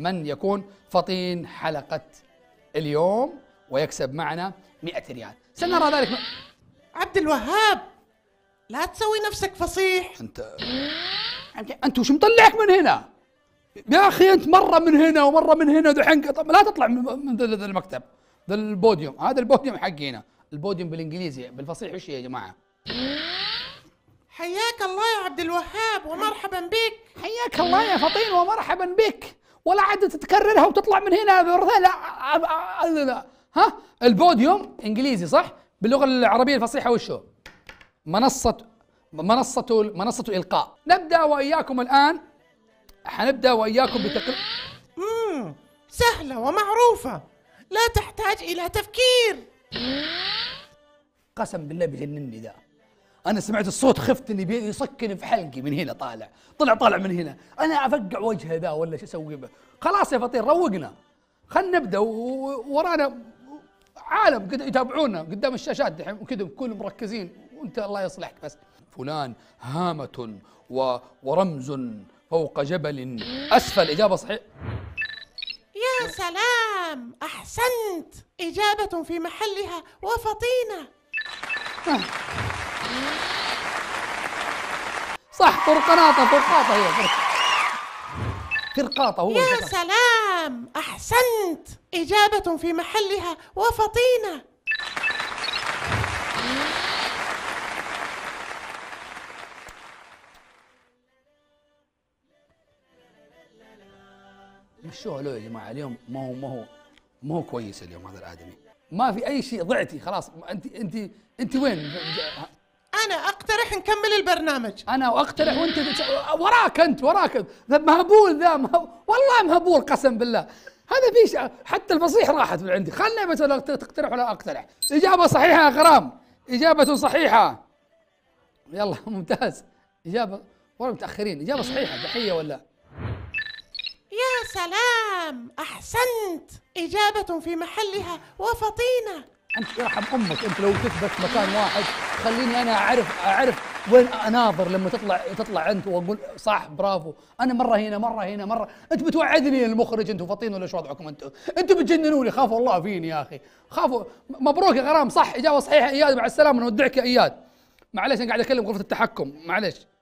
من يكون فطين حلقة اليوم ويكسب معنا 100 ريال سنرى ذلك عبد الوهاب لا تسوي نفسك فصيح انت انت وش مطلعك من هنا يا اخي انت مره من هنا ومره من هنا دحين طب لا تطلع من ذا المكتب ذا البوديوم هذا البوديوم حقينا البوديوم بالانجليزي بالفصيح وش يا جماعه حياك الله يا عبد الوهاب ومرحبا بك حياك الله يا فطين ومرحبا بك ولا عاد تتكررها وتطلع من هنا مره لا لا ها البوديوم انجليزي صح باللغه العربيه الفصيحه وشو منصه منصه منصه القاء نبدا واياكم الان حنبدا واياكم بتقرير سهله ومعروفه لا تحتاج الى تفكير قسم بالله بجنني ذا انا سمعت الصوت خفت اني بيسكني في حلقي من هنا طالع طلع طالع من هنا انا افقع وجهه ذا ولا شو اسوي به خلاص يا فطير روقنا خلينا نبدا ورانا عالم قد يتابعونا قدام الشاشات دحين وكذا كلهم مركزين وانت الله يصلحك بس فلان هامة و... ورمز فوق جبل اسفل اجابه صحيح يا سلام احسنت اجابه في محلها وفطينه آه. صح فرقناطة فرقاطة هي فرقاطة فرقاطة هو يا فرقاطة. سلام أحسنت إجابة في محلها وفطينة مشوها له يا جماعة اليوم ما هو ما هو ما هو كويس اليوم هذا الآدمي ما في أي شيء ضعتي خلاص أنت أنت أنت وين انا اقترح نكمل البرنامج انا واقترح وانت وراك انت وراك مهبول ذا والله مهبول قسم بالله هذا فيش حتى الفصيح راحت من عندي خلنا بس تقترح ولا اقترح اجابه صحيحه يا غرام اجابه صحيحه يلا ممتاز اجابه والله متاخرين اجابه صحيحه تحيه ولا يا سلام احسنت اجابه في محلها وفطينه انت يرحم امك انت لو تثبت مكان واحد خليني انا اعرف اعرف وين اناظر لما تطلع تطلع انت واقول صح برافو انا مره هنا مره هنا مره انت بتوعدني المخرج انتم فطين ولا شو وضعكم انتم انتم بتجننوني خافوا الله فيني يا اخي خافوا مبروك يا غرام صح اجابه صحيحه اياد مع السلامه نودعك يا اياد معليش انا قاعد اكلم غرفه التحكم معليش